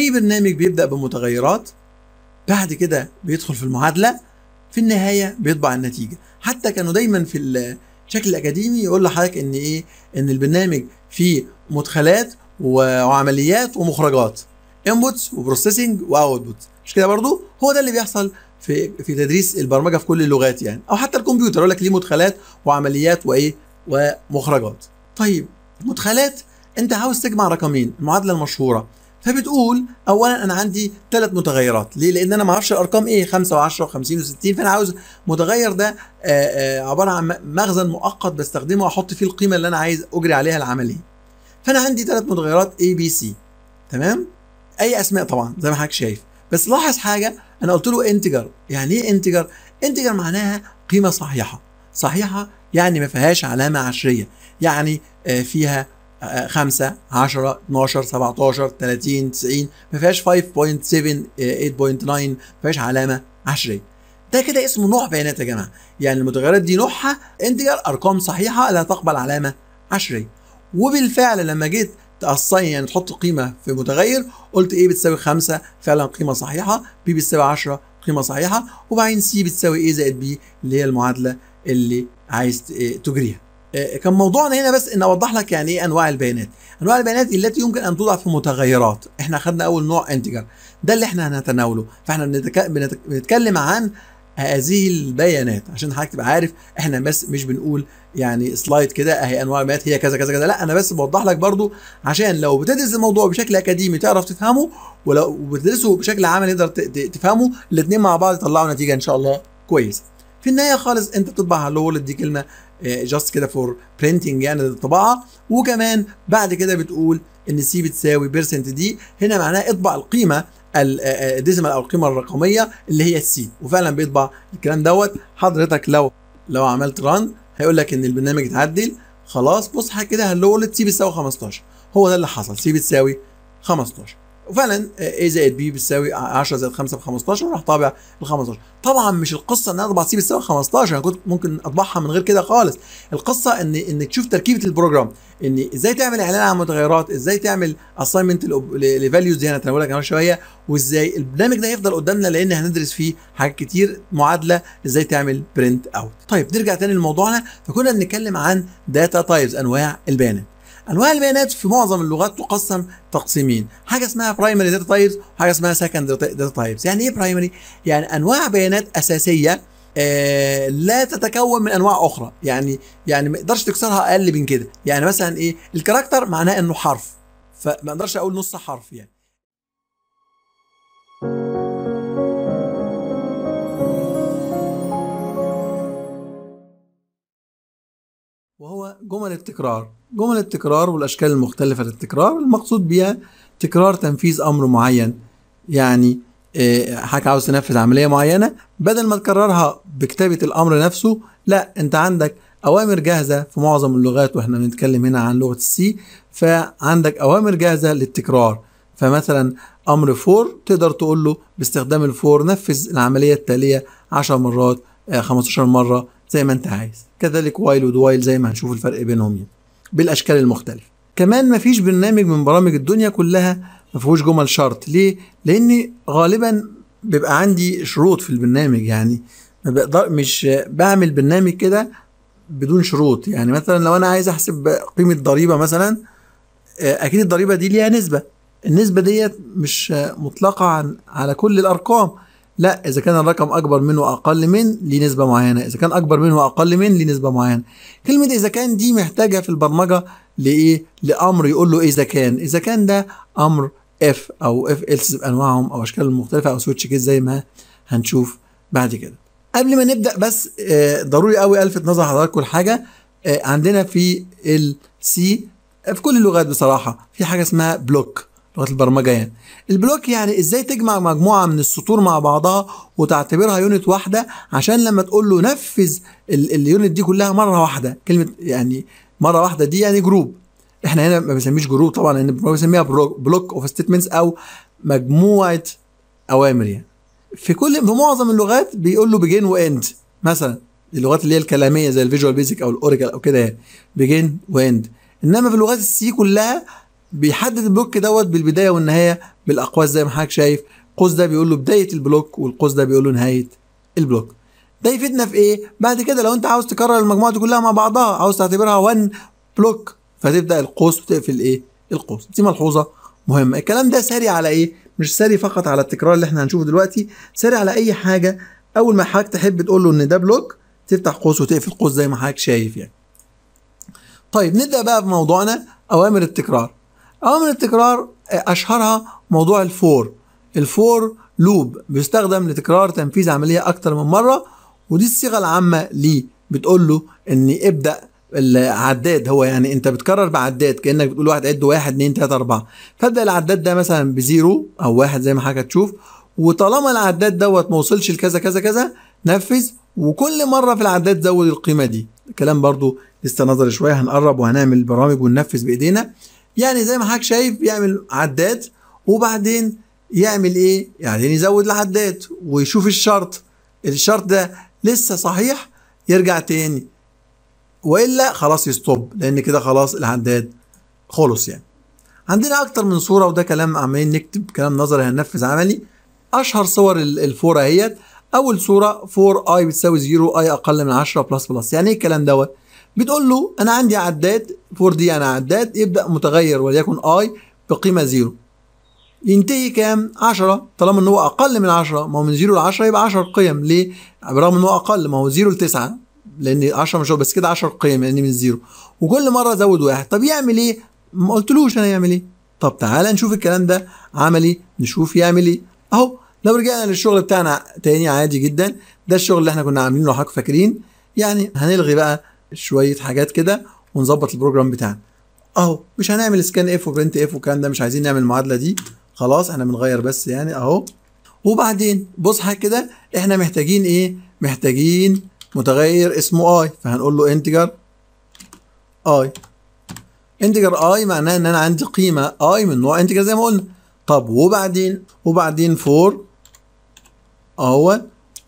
اي برنامج بيبدا بمتغيرات بعد كده بيدخل في المعادله في النهايه بيطبع النتيجه حتى كانوا دايما في الشكل الاكاديمي يقول لحضرتك ان ايه ان البرنامج فيه مدخلات وعمليات ومخرجات انبوتس وبروسيسنج واوتبوتس مش كده برضو هو ده اللي بيحصل في في تدريس البرمجه في كل اللغات يعني او حتى الكمبيوتر يقول لك ليه مدخلات وعمليات وايه ومخرجات طيب مدخلات انت عاوز تجمع رقمين المعادله المشهوره فبتقول اولا انا عندي ثلاث متغيرات ليه لان انا ما اعرفش الارقام ايه 5 و10 و50 و60 فانا عاوز متغير ده آه، آه، عباره عن مخزن مؤقت بستخدمه واحط فيه القيمه اللي انا عايز اجري عليها العمليه فانا عندي ثلاث متغيرات A B C تمام اي اسماء طبعا زي ما حضرتك شايف بس لاحظ حاجه انا قلت له انتجر يعني ايه انتجر انتجر معناها قيمه صحيحه صحيحه يعني ما فيهاش علامه عشريه يعني آه، فيها 5 10 12 17 30 90 ما فيهاش 5.7 8.9 آه، ما فيهاش علامه عشريه ده كده اسمه نوع بيانات يا جماعه يعني المتغيرات دي نوعها انتجر ارقام صحيحه لا تقبل علامه عشريه وبالفعل لما جيت تقصين يعني تحط قيمه في متغير قلت ايه بتساوي 5 فعلا قيمه صحيحه بي بتساوي 10 قيمه صحيحه وبعدين سي بتساوي ايه زائد بي اللي هي المعادله اللي عايز آه، تجريها آه، كان موضوعنا هنا بس ان اوضح لك يعني ايه انواع البيانات انواع البيانات التي يمكن ان توضع في متغيرات احنا خدنا اول نوع انتجر ده اللي احنا هنتناوله فاحنا بنتكلم عن هذه البيانات عشان حضرتك تبقى عارف احنا بس مش بنقول يعني سلايد كده اهي انواع البيانات هي كذا كذا كذا لا انا بس بوضح لك برضو عشان لو بتدرس الموضوع بشكل اكاديمي تعرف تفهمه ولو بتدرسه بشكل عملي تقدر تفهمه الاثنين مع بعض يطلعوا نتيجه ان شاء الله كويسه في النهايه خالص انت بتطبع هالو وورلد دي كلمه جاست آه، كده فور برينتنج يعني للطباعه وكمان بعد كده بتقول ان سي بتساوي بيرسنت دي هنا معناها اطبع القيمه الديسيمال آه، آه، او القيمه الرقميه اللي هي السي وفعلا بيطبع الكلام دوت حضرتك لو لو عملت ران هيقول لك ان البرنامج اتعدل خلاص بص كده هالو وورلد سي بتساوي 15 هو ده اللي حصل سي بتساوي 15 وفعلا آه، A زائد B بتساوي 10 زائد 5 ب 15 وراح طابع ال 15 طبعا مش القصه ان انا اطبع سي بتساوي 15 انا كنت ممكن اطبعها من غير كده خالص القصه ان انك تشوف تركيبه البروجرام ان ازاي تعمل اعلان عن متغيرات ازاي تعمل اساينمنت لفاليوز دي هنتناولها كمان شويه وازاي البرنامج ده هيفضل قدامنا لان هندرس فيه حاجات كتير معادله ازاي تعمل برنت اوت طيب نرجع تاني لموضوعنا فكنا بنتكلم عن داتا تايبز انواع البيانات انواع البيانات في معظم اللغات تقسم تقسيمين حاجه اسمها برايمري داتا تايبس وحاجه اسمها سكند داتا تايبس يعني ايه برايمري يعني انواع بيانات اساسيه آه لا تتكون من انواع اخرى يعني يعني ما اقدرش تكسرها اقل من كده يعني مثلا ايه الكاركتر معناه انه حرف فما اقدرش اقول نص حرف يعني وهو جمل التكرار جمل التكرار والأشكال المختلفة للتكرار المقصود بها تكرار تنفيذ أمر معين يعني آه، حضرتك عاوز تنفذ عملية معينة بدل ما تكررها بكتابة الأمر نفسه لا أنت عندك أوامر جاهزة في معظم اللغات وإحنا بنتكلم هنا عن لغة السي فعندك أوامر جاهزة للتكرار فمثلا أمر فور تقدر تقول له باستخدام الفور نفذ العملية التالية 10 مرات 15 آه، مرة زي ما انت عايز كذلك وايل ودوايل زي ما هنشوف الفرق بينهم يعني بالاشكال المختلفه كمان مفيش برنامج من برامج الدنيا كلها ما فيهوش جمل شرط ليه لان غالبا بيبقى عندي شروط في البرنامج يعني ما بقدر مش بعمل برنامج كده بدون شروط يعني مثلا لو انا عايز احسب قيمه ضريبه مثلا آه، اكيد الضريبه دي ليها نسبه النسبه ديت مش مطلقه عن على كل الارقام لا اذا كان الرقم اكبر من واقل من ليه نسبه معينه اذا كان اكبر من واقل من ليه نسبه معينه كلمه اذا كان دي محتاجه في البرمجه لايه لامر يقول له اذا كان اذا كان ده امر اف او اف الس بانواعهم او اشكالهم المختلفه او سويتش كيس زي ما هنشوف بعد كده قبل ما نبدا بس آه، ضروري قوي الفت نظر حضراتكم لحاجه آه، عندنا في السي آه، في كل اللغات بصراحه في حاجه اسمها بلوك لغه البرمجه يعني البلوك يعني ازاي تجمع مجموعه من السطور مع بعضها وتعتبرها يونت واحده عشان لما تقول له نفذ اليونت دي كلها مره واحده كلمه يعني مره واحده دي يعني جروب احنا هنا ما بنسميش جروب طبعا لان بنسميها بلوك اوف ستيتمنتس او مجموعه اوامر يعني في كل في معظم اللغات بيقول له بيجين واند مثلا اللغات اللي هي الكلاميه زي الفيجوال بيزك او الاوريكل او كده يعني بيجين واند انما في لغات السي كلها بيحدد البلوك دوت بالبدايه والنهايه بالاقواس زي ما حضرتك شايف القوس ده بيقول له بدايه البلوك والقوس ده بيقول له نهايه البلوك ده يفيدنا في ايه بعد كده لو انت عاوز تكرر المجموعه دي كلها مع بعضها عاوز تعتبرها 1 بلوك فتبدا القوس وتقفل ايه القوس دي ملحوظه مهمه الكلام ده ساري على ايه مش ساري فقط على التكرار اللي احنا هنشوفه دلوقتي ساري على اي حاجه اول ما حضرتك تحب تقول له ان ده بلوك تفتح قوس وتقفل قوس زي ما حضرتك شايف يعني طيب نبدا بقى موضوعنا اوامر التكرار عوامل آه، التكرار آه، اشهرها موضوع الفور الفور لوب بيستخدم لتكرار تنفيذ عمليه اكتر من مره ودي الصيغه العامه ليه بتقول له ان ابدا العداد هو يعني انت بتكرر بعداد كانك بتقول واحد عد واحد اتنين تلاته اربعه فابدا العداد ده مثلا بزيرو او واحد زي ما حضرتك تشوف وطالما العداد دوت ما وصلش لكذا كذا كذا نفذ وكل مره في العداد زود القيمه دي الكلام برضو لسه نظري شويه هنقرب وهنعمل برامج وننفذ بايدينا يعني زي ما حضرتك شايف يعمل عداد وبعدين يعمل ايه يعني يزود العداد ويشوف الشرط الشرط ده لسه صحيح يرجع تاني والا خلاص يستوب لان كده خلاص العداد خلص يعني عندنا اكتر من صوره وده كلام عمالين نكتب كلام نظري هننفذ عملي اشهر صور الفوره اهيت اول صوره 4 اي بتساوي 0 اي اقل من 10 بلس بلس يعني ايه الكلام دوت بتقول له انا عندي عداد فور دي انا عداد يبدا متغير وليكن اي بقيمه زيرو ينتهي كام 10 طالما ان هو اقل من 10 ما هو من 0 ل 10 يبقى 10 قيم ليه برغم ان هو اقل ما هو 0 ل 9 لان 10 مش هو بس كده 10 قيم يعني من زيرو وكل مره ازود واحد طب يعمل ايه ما قلتلوش انا يعمل ايه طب تعالى نشوف الكلام ده عملي إيه. نشوف يعمل ايه اهو لو رجعنا للشغل بتاعنا تاني عادي جدا ده الشغل اللي احنا كنا عاملينه لو حضرتك فاكرين يعني هنلغي بقى شويه حاجات كده ونظبط البروجرام بتاعنا اهو مش هنعمل سكان اف وبرنت اف والكلام ده مش عايزين نعمل المعادله دي خلاص احنا بنغير بس يعني اهو وبعدين بص حاجه كده احنا محتاجين ايه محتاجين متغير اسمه اي فهنقول له انتجر اي انتجر اي معناه ان انا عندي قيمه اي من نوع انتجر زي ما قلنا طب وبعدين وبعدين فور اهو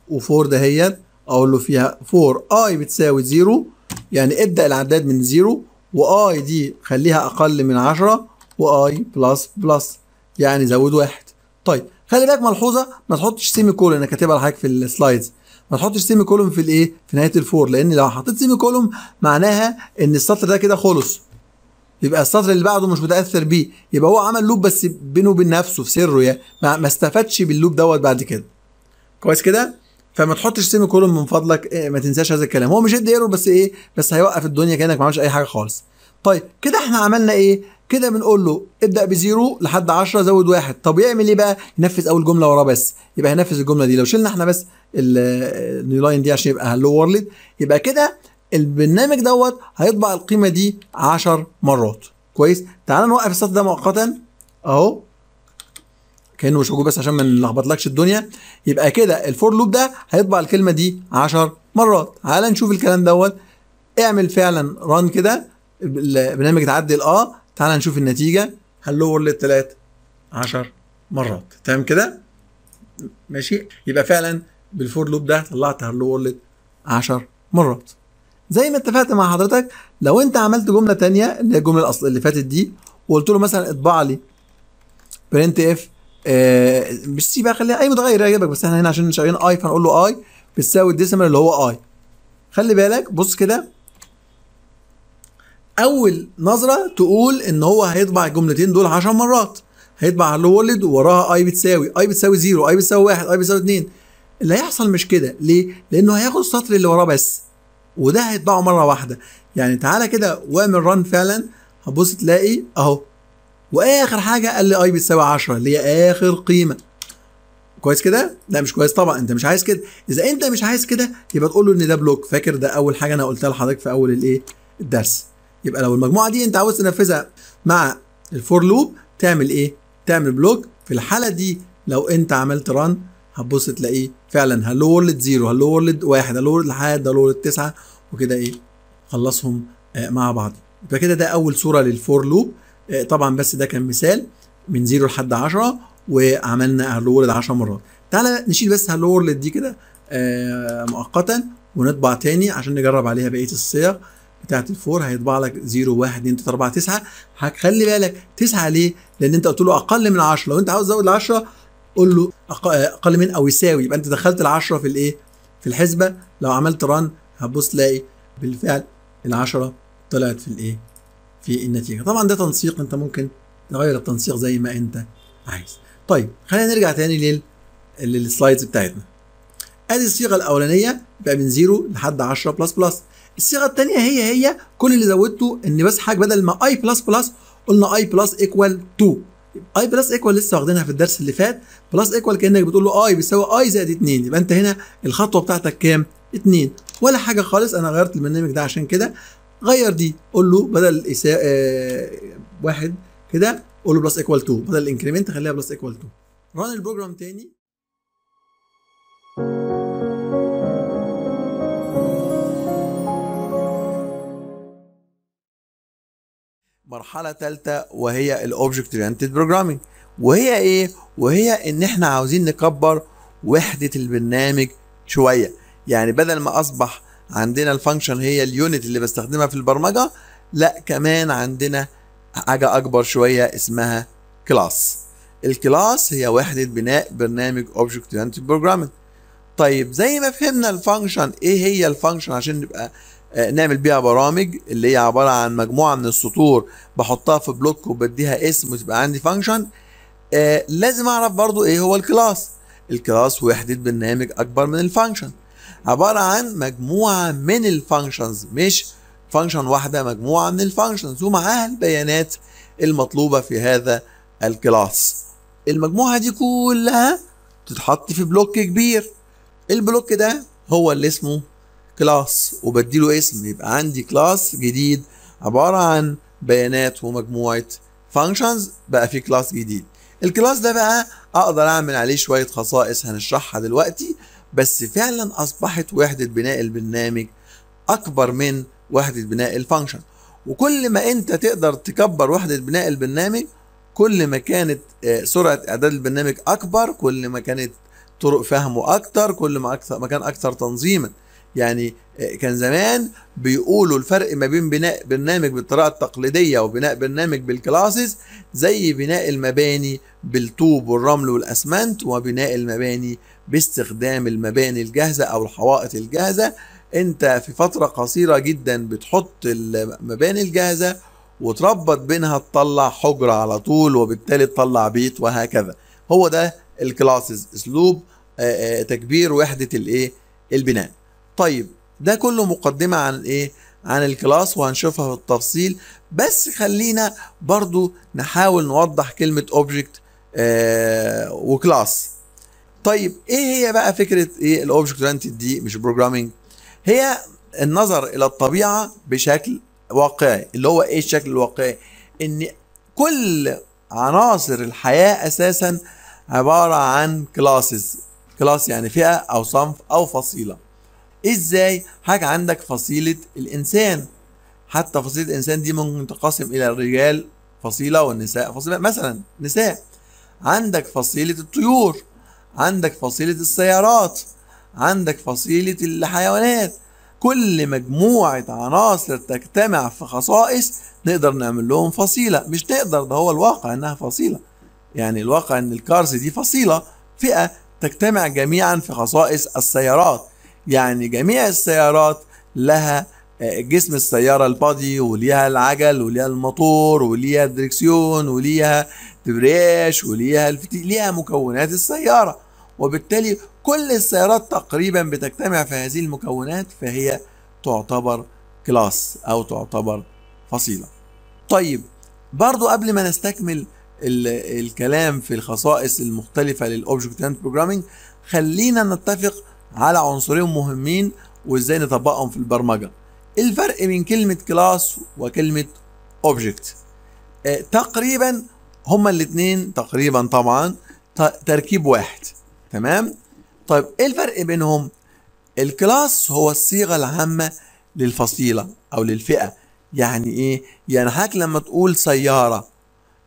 وفور هي اقول له فيها فور اي بتساوي زيرو يعني ابدأ العداد من زيرو واي دي خليها اقل من 10 واي بلس بلس يعني زود واحد طيب خلي بالك ملحوظه ما تحطش سيمي كولون انا كاتبها لحضرتك في السلايدز ما تحطش سيمي كولون في الايه في نهايه الفور لان لو حطيت سيمي كولون معناها ان السطر ده كده خلص يبقى السطر اللي بعده مش متاثر بيه يبقى هو عمل لوب بس بينه وبين نفسه في سره يعني ما استفادش باللوب دوت بعد كده كويس كده فما تحطش سيمي كولون من فضلك إيه ما تنساش هذا الكلام هو مش هيدي بس ايه بس هيوقف الدنيا كانك ما عملش اي حاجه خالص طيب كده احنا عملنا ايه كده بنقول له ابدا بزيرو لحد 10 زود واحد طب يعمل ايه بقى ينفذ اول جمله وراه بس يبقى هينفذ الجمله دي لو شلنا احنا بس النيو لاين دي عشان يبقى هلو وورلد يبقى كده البرنامج دوت هيطبع القيمه دي 10 مرات كويس تعال نوقف السطر ده مؤقتا اهو كانه مش موجود بس عشان ما نلخبطلكش الدنيا يبقى كده الفور لوب ده هيطبع الكلمه دي 10 مرات تعالى نشوف الكلام دوت اعمل فعلا ران كده البرنامج اتعدل اه تعالى نشوف النتيجه هلو وورلد 3 10 مرات تمام كده ماشي يبقى فعلا بالفور لوب ده طلعت هلو وورلد 10 مرات زي ما اتفقت مع حضرتك لو انت عملت جمله ثانيه اللي هي الجمله الاصل اللي فاتت دي وقلت له مثلا اطبع لي برنت اف آه، مش سي بقى خليها اي متغير يعجبك بس احنا هنا عشان شغالين اي فهنقول له اي بتساوي الديسيمال اللي هو اي خلي بالك بص كده اول نظره تقول ان هو هيطبع الجملتين دول 10 مرات هيطبع الولد وراها اي بتساوي اي بتساوي 0 اي بتساوي 1 اي بتساوي 2 اللي هيحصل مش كده ليه لانه هياخد السطر اللي وراه بس وده هيطبعه مره واحده يعني تعالى كده واعمل ران فعلا هتبص تلاقي اهو واخر حاجه قال لي اي بتساوي 10 اللي هي اخر قيمه كويس كده لا مش كويس طبعا انت مش عايز كده اذا انت مش عايز كده يبقى تقول له ان ده بلوك فاكر ده اول حاجه انا قلتها لحضرتك في اول الايه الدرس يبقى لو المجموعه دي انت عاوز تنفذها مع الفور لوب تعمل ايه تعمل بلوك في الحاله دي لو انت عملت ران هتبص تلاقيه فعلا هلو وورلد 0 هلو وورلد 1 هلو وورلد لحد هلو وورلد 9 وكده ايه خلصهم آه، مع بعض يبقى كده ده اول صوره للفور لوب آه، طبعا بس ده كان مثال من 0 لحد 10 وعملنا هالوورد 10 مرات تعالى نشيل بس هالوورد دي كده آه، مؤقتا ونطبع تاني عشان نجرب عليها بقيه الصيغ بتاعت الفور هيطبع لك 0 1 2 3 4 9 هتخلي بالك 9 ليه؟ لان انت قلت له اقل من 10 لو انت عاوز تزود ال 10 قول له اقل من او يساوي يبقى انت دخلت ال 10 في الايه؟ في الحسبه لو عملت ران هتبص تلاقي بالفعل ال 10 طلعت في الايه؟ في النتيجه طبعا ده تنسيق انت ممكن تغير التنسيق زي ما انت عايز طيب خلينا نرجع تاني لل للسلايدز بتاعتنا ادي الصيغه الاولانيه بقى من 0 لحد 10 بلس بلس الصيغه الثانيه هي هي كل اللي زودته ان بس حاجه بدل ما اي بلس بلس قلنا اي بلس ايكوال 2 اي بلس ايكوال لسه واخدينها في الدرس اللي فات بلس ايكوال كانك بتقول له اي بيساوي اي زائد 2 يبقى انت هنا الخطوه بتاعتك كام 2 ولا حاجه خالص انا غيرت البرنامج ده عشان كده غير دي قول له بدل إساء آه، واحد كده قول له بلس ايكوال 2 بدل الانكريمنت خليها بلس ايكوال 2 ران البروجرام تاني مرحله ثالثه وهي الاوبجكت اورينتد بروجرامينج وهي ايه وهي ان احنا عاوزين نكبر وحده البرنامج شويه يعني بدل ما اصبح عندنا الفانكشن هي اليونت اللي بستخدمها في البرمجه لا كمان عندنا حاجه اكبر شويه اسمها كلاس الكلاس هي وحده بناء برنامج اوبجكت اورينتد بروجرامنج طيب زي ما فهمنا الفانكشن ايه هي الفانكشن عشان نبقى آه، نعمل بيها برامج اللي هي عباره عن مجموعه من السطور بحطها في بلوك وبديها اسم وتبقى عندي فانكشن آه لازم اعرف برضو ايه هو الكلاس الكلاس وحده برنامج اكبر من الفانكشن عباره عن مجموعه من الفانكشنز مش فانكشن واحده مجموعه من الفانكشنز ومعاها البيانات المطلوبه في هذا الكلاس المجموعه دي كلها تتحط في بلوك كبير البلوك ده هو اللي اسمه كلاس وبديله اسم يبقى عندي كلاس جديد عباره عن بيانات ومجموعه فانكشنز بقى في كلاس جديد الكلاس ده بقى اقدر اعمل عليه شويه خصائص هنشرحها دلوقتي بس فعلا أصبحت وحدة بناء البرنامج أكبر من وحدة بناء الفانكشن وكل ما أنت تقدر تكبر وحدة بناء البرنامج كل ما كانت آه، سرعة إعداد البرنامج أكبر كل ما كانت طرق فهمه أكتر كل ما أكثر ما كان أكثر تنظيما يعني آه، كان زمان بيقولوا الفرق ما بين بناء برنامج بالطريقه التقليديه وبناء برنامج بالكلاسز زي بناء المباني بالطوب والرمل والاسمنت وبناء المباني باستخدام المباني الجاهزة أو الحوائط الجاهزة أنت في فترة قصيرة جدا بتحط المباني الجاهزة وتربط بينها تطلع حجرة على طول وبالتالي تطلع بيت وهكذا هو ده الكلاسز اسلوب تكبير وحدة الايه البناء طيب ده كله مقدمة عن ايه عن الكلاس وهنشوفها في التفصيل بس خلينا برضو نحاول نوضح كلمة اوبجكت وكلاس طيب ايه هي بقى فكره ايه الاوبجكت اورينتد دي مش بروجرامنج هي النظر الى الطبيعه بشكل واقعي اللي هو ايه الشكل الواقعي ان كل عناصر الحياه اساسا عباره عن كلاسز كلاس يعني فئه او صنف او فصيله ازاي حاجه عندك فصيله الانسان حتى فصيله الانسان دي ممكن تنقسم الى الرجال فصيله والنساء فصيله مثلا نساء عندك فصيله الطيور عندك فصيلة السيارات عندك فصيلة الحيوانات كل مجموعة عناصر تجتمع في خصائص نقدر نعمل لهم فصيلة مش نقدر ده هو الواقع انها فصيلة يعني الواقع ان الكارز دي فصيلة فئة تجتمع جميعا في خصائص السيارات يعني جميع السيارات لها آه، جسم السيارة البادي وليها العجل وليها الموتور وليها الدريكسيون وليها تبريش وليها الفتيل ليها مكونات السيارة وبالتالي كل السيارات تقريبا بتجتمع في هذه المكونات فهي تعتبر كلاس أو تعتبر فصيلة طيب برضو قبل ما نستكمل الكلام في الخصائص المختلفة للأوبجكت أند بروجرامينج خلينا نتفق على عنصرين مهمين وازاي نطبقهم في البرمجة الفرق بين كلمة كلاس وكلمة اوبجكت آه، تقريبا هما الاثنين تقريبا طبعا تركيب واحد تمام طيب ايه الفرق بينهم الكلاس هو الصيغه العامه للفصيله او للفئه يعني ايه يعني حضرتك لما تقول سياره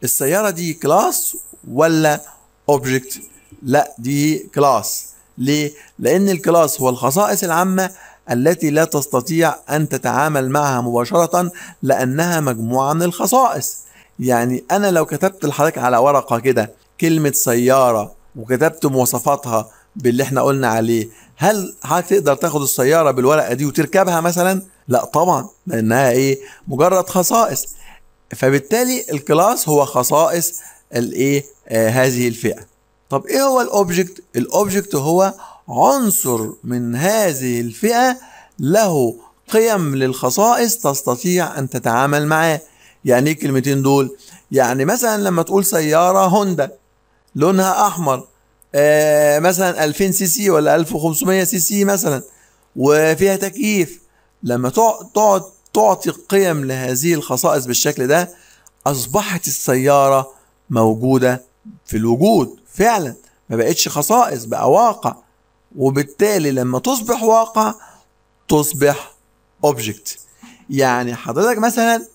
السياره دي كلاس ولا اوبجكت لا دي كلاس ليه لان الكلاس هو الخصائص العامه التي لا تستطيع ان تتعامل معها مباشره لانها مجموعه من الخصائص يعني انا لو كتبت لحضرتك على ورقه كده كلمه سياره وكتبت مواصفاتها باللي احنا قلنا عليه هل هتقدر تاخد السياره بالورقه دي وتركبها مثلا لا طبعا لانها ايه مجرد خصائص فبالتالي الكلاس هو خصائص الايه آه هذه الفئه طب ايه هو الاوبجكت الاوبجكت هو عنصر من هذه الفئه له قيم للخصائص تستطيع ان تتعامل معاه يعني ايه الكلمتين دول يعني مثلا لما تقول سياره هوندا لونها احمر آه، مثلا 2000 سي سي ولا 1500 سي سي مثلا وفيها تكييف لما تقعد تعطي قيم لهذه الخصائص بالشكل ده اصبحت السياره موجوده في الوجود فعلا ما بقتش خصائص بقى واقع وبالتالي لما تصبح واقع تصبح اوبجكت يعني حضرتك مثلا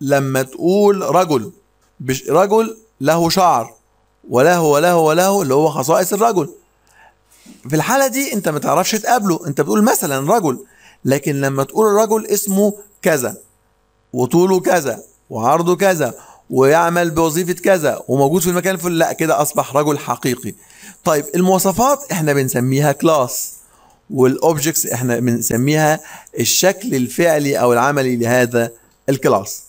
لما تقول رجل رجل له شعر وله وله وله اللي هو خصائص الرجل في الحالة دي انت ما تعرفش تقابله انت بتقول مثلا رجل لكن لما تقول الرجل اسمه كذا وطوله كذا وعرضه كذا ويعمل بوظيفة كذا وموجود في المكان فل لا كده أصبح رجل حقيقي طيب المواصفات احنا بنسميها كلاس والاوبجكتس احنا بنسميها الشكل الفعلي او العملي لهذا الكلاس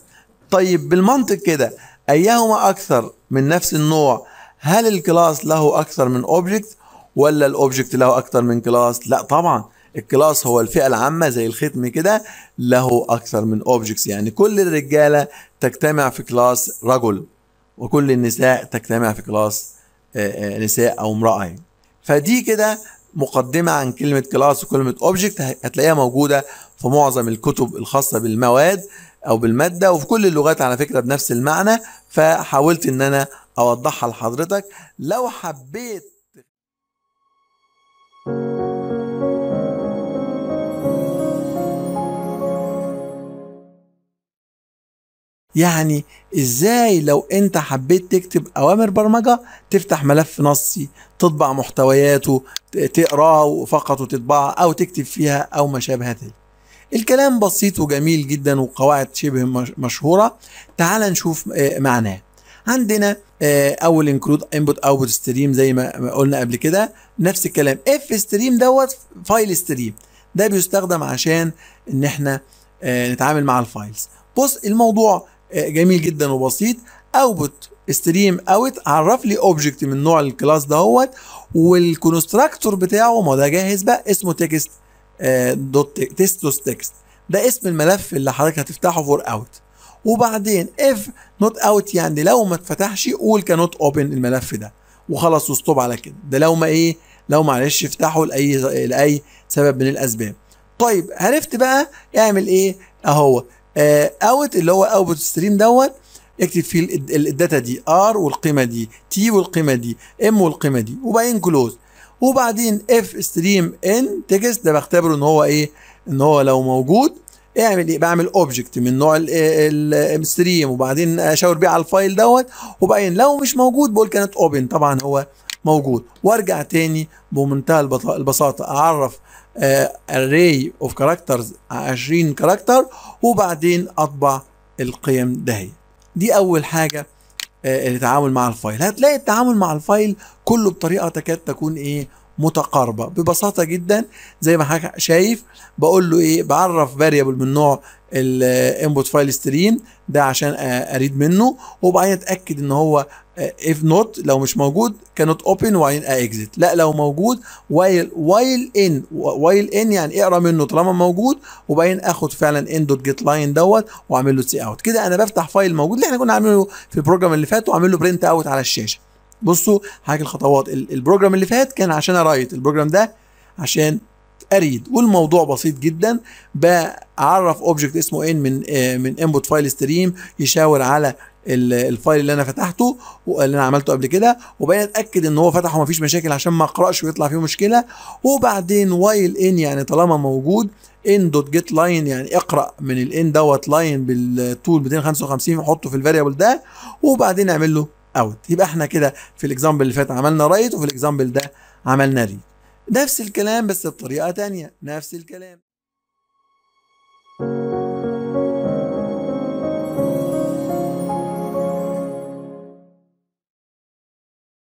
طيب بالمنطق كده ايهما اكثر من نفس النوع هل الكلاس له اكثر من اوبجكت ولا الاوبجكت له اكثر من كلاس لا طبعا الكلاس هو الفئه العامه زي الختم كده له اكثر من اوبجكتس يعني كل الرجاله تجتمع في كلاس رجل وكل النساء تجتمع في كلاس آه، آه، نساء او امراه فدي كده مقدمه عن كلمه كلاس وكلمه اوبجكت هتلاقيها موجوده في معظم الكتب الخاصه بالمواد او بالماده وفي كل اللغات على فكره بنفس المعنى فحاولت ان انا اوضحها لحضرتك لو حبيت يعني ازاي لو انت حبيت تكتب اوامر برمجه تفتح ملف نصي تطبع محتوياته تقراه فقط وتطبعه او تكتب فيها او ما شابه ذلك الكلام بسيط وجميل جدا وقواعد شبه مشهوره تعال نشوف آه، معناه عندنا آه، اول انكلود انبوت اوتبوت ستريم زي ما قلنا قبل كده نفس الكلام اف ستريم دوت فايل ستريم ده بيستخدم عشان ان احنا آه، نتعامل مع الفايلز بص الموضوع آه، جميل جدا وبسيط اوتبوت ستريم اوت عرف لي اوبجكت من نوع الكلاس دوت والكونستراكتور بتاعه ما ده جاهز بقى اسمه تكست دوت تكستوس تكست ده اسم الملف اللي حضرتك هتفتحه فور اوت وبعدين اف نوت اوت يعني لو ما اتفتحش قول كانوت اوبن الملف ده وخلاص واستوب على كده ده لو ما ايه لو معلش افتحه لاي لاي سبب من الاسباب طيب عرفت بقى اعمل ايه اهو اوت آه، اللي هو اوت ستريم دوت اكتب فيه الداتا دي ار والقيمه دي تي والقيمه دي ام والقيمه دي وبعدين كلوز وبعدين اف ستريم ان تكست ده بختبره ان هو ايه ان هو لو موجود اعمل يعني ايه بعمل اوبجكت من نوع الستريم وبعدين اشاور بيه على الفايل دوت وبعدين لو مش موجود بقول كانت اوبن طبعا هو موجود وارجع تاني بمنتهى البساطه اعرف اري اوف كاركترز 20 كاركتر وبعدين اطبع القيم دهي دي اول حاجه آه، التعامل مع الفايل هتلاقي التعامل مع الفايل كله بطريقه تكاد تكون ايه متقاربه ببساطه جدا زي ما حضرتك شايف بقول له ايه بعرف فاريبل من نوع الانبوت فايل ستريم ده عشان اريد منه وبعدين اتاكد ان هو اف نوت لو مش موجود كانت اوبن وبعدين اكزت لا لو موجود وايل وايل ان وايل ان يعني اقرا منه طالما موجود وبعدين اخد فعلا ان دوت جيت لاين دوت واعمل له سي اوت كده انا بفتح فايل موجود اللي احنا كنا عاملينه في البروجرام اللي فات واعمل له برنت اوت على الشاشه بصوا حاجه الخطوات البروجرام اللي فات كان عشان ارايت البروجرام ده عشان اريد والموضوع بسيط جدا بعرف اوبجكت اسمه ان إيه من آه، من انبوت فايل ستريم يشاور على الفايل اللي انا فتحته اللي انا عملته قبل كده وبعدين اتاكد ان هو فتحه فيش مشاكل عشان ما اقراش ويطلع فيه مشكله وبعدين وايل ان يعني طالما موجود ان دوت جيت لاين يعني اقرا من الان دوت لاين بالطول 255 حطه في الفاريبل ده وبعدين اعمل له اوت يبقى احنا كده في الاكزامبل اللي فات عملنا رايت وفي الاكزامبل ده عملنا ريد نفس الكلام بس بطريقه ثانيه نفس الكلام